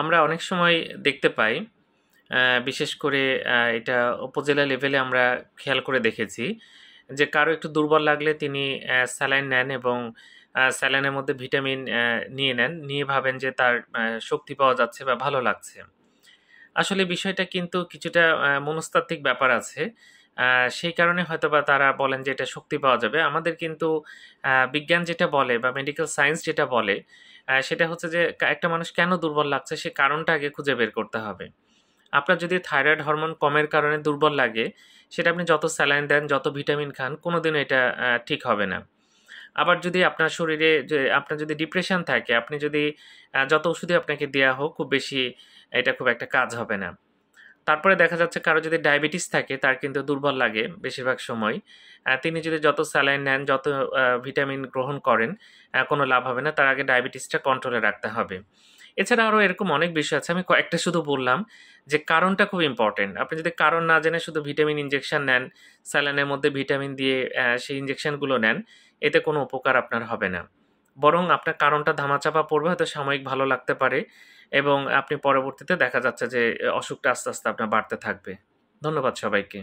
আমরা অনেক সময় দেখতে পাই বিশেষ করে এটা উপজেলা লেভেলে আমরা খেয়াল করে দেখেছি যে কারো একটু দুর্বল লাগলে তিনি স্যালাইন নেন এবং স্যালাইনের মধ্যে ভিটামিন নিয়ে নেন নিয়ে ভাবেন যে তার শক্তি পাওয়া যাচ্ছে বা ভালো লাগছে আসলে বিষয়টা কিন্তু কিছুটা মনস্তাত্ত্বিক ব্যাপার আছে সেই কারণে হয়তো বা তারা বলেন যে এটা শক্তি পাওয়া যাবে আমাদের কিন্তু বিজ্ঞান যেটা বলে বা মেডিকেল সায়েন্স যেটা বলে সেটা হচ্ছে যে একটা মানুষ কেন দুর্বল লাগছে সে কারণটা আগে খুঁজে বের করতে হবে আপনার যদি থাইরয়েড হরমোন কমের কারণে দুর্বল লাগে সেটা আপনি যত স্যালাইন দেন যত ভিটামিন খান কোনো দিনও এটা ঠিক হবে না আবার যদি আপনার শরীরে আপনার যদি ডিপ্রেশন থাকে আপনি যদি যত ওষুধই আপনাকে দেওয়া হোক খুব বেশি এটা খুব একটা কাজ হবে না তারপরে দেখা যাচ্ছে কারো যদি ডায়াবেটিস থাকে তার কিন্তু দুর্বল লাগে বেশিরভাগ সময় তিনি যদি যত স্যালাইন নেন যত ভিটামিন গ্রহণ করেন কোনো লাভ হবে না তার আগে ডায়াবেটিসটা কন্ট্রোলে রাখতে হবে এছাড়া আরও এরকম অনেক বিষয় আছে আমি কয়েকটা শুধু বললাম যে কারণটা খুব ইম্পর্টেন্ট আপনি যদি কারণ না জেনে শুধু ভিটামিন ইঞ্জেকশান নেন স্যালাইনের মধ্যে ভিটামিন দিয়ে সেই ইঞ্জেকশানগুলো নেন এতে কোনো উপকার আপনার হবে না বরং আপনার কারণটা ধামাচাপা পড়বে হয়তো সাময়িক ভালো লাগতে পারে এবং আপনি পরবর্তীতে দেখা যাচ্ছে যে অসুখটা আস্তে আস্তে আপনার বাড়তে থাকবে ধন্যবাদ সবাইকে